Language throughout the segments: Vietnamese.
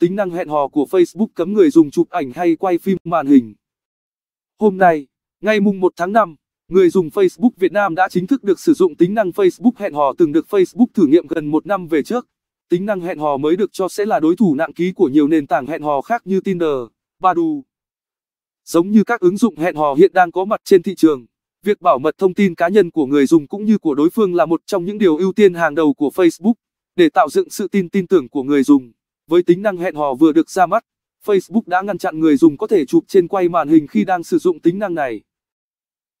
Tính năng hẹn hò của Facebook cấm người dùng chụp ảnh hay quay phim màn hình. Hôm nay, ngày mùng 1 tháng 5, người dùng Facebook Việt Nam đã chính thức được sử dụng tính năng Facebook hẹn hò từng được Facebook thử nghiệm gần một năm về trước. Tính năng hẹn hò mới được cho sẽ là đối thủ nặng ký của nhiều nền tảng hẹn hò khác như Tinder, Badu. Giống như các ứng dụng hẹn hò hiện đang có mặt trên thị trường, việc bảo mật thông tin cá nhân của người dùng cũng như của đối phương là một trong những điều ưu tiên hàng đầu của Facebook để tạo dựng sự tin tin tưởng của người dùng. Với tính năng hẹn hò vừa được ra mắt, Facebook đã ngăn chặn người dùng có thể chụp trên quay màn hình khi đang sử dụng tính năng này.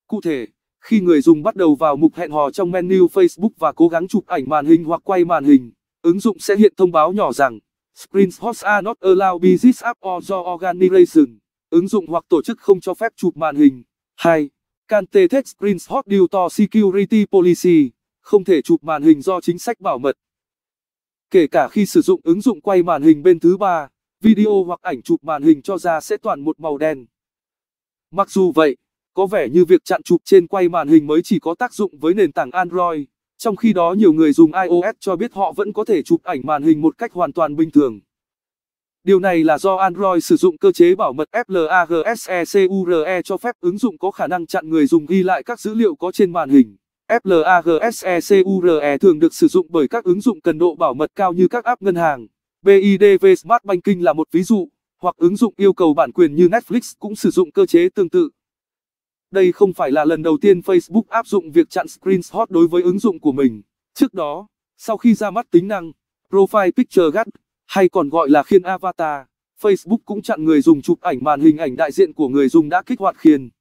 Cụ thể, khi người dùng bắt đầu vào mục hẹn hò trong menu Facebook và cố gắng chụp ảnh màn hình hoặc quay màn hình, ứng dụng sẽ hiện thông báo nhỏ rằng Screenshots are not allowed by this app or your organization. Ứng dụng hoặc tổ chức không cho phép chụp màn hình. 2. Can't take screenshots due to security policy. Không thể chụp màn hình do chính sách bảo mật. Kể cả khi sử dụng ứng dụng quay màn hình bên thứ ba, video hoặc ảnh chụp màn hình cho ra sẽ toàn một màu đen. Mặc dù vậy, có vẻ như việc chặn chụp trên quay màn hình mới chỉ có tác dụng với nền tảng Android, trong khi đó nhiều người dùng iOS cho biết họ vẫn có thể chụp ảnh màn hình một cách hoàn toàn bình thường. Điều này là do Android sử dụng cơ chế bảo mật FLAGSECURE e cho phép ứng dụng có khả năng chặn người dùng ghi lại các dữ liệu có trên màn hình. FLAGSECURE e thường được sử dụng bởi các ứng dụng cần độ bảo mật cao như các app ngân hàng. BIDV Smart Banking là một ví dụ, hoặc ứng dụng yêu cầu bản quyền như Netflix cũng sử dụng cơ chế tương tự. Đây không phải là lần đầu tiên Facebook áp dụng việc chặn screenshot đối với ứng dụng của mình. Trước đó, sau khi ra mắt tính năng Profile Picture Guard, hay còn gọi là khiên avatar, Facebook cũng chặn người dùng chụp ảnh màn hình ảnh đại diện của người dùng đã kích hoạt khiên.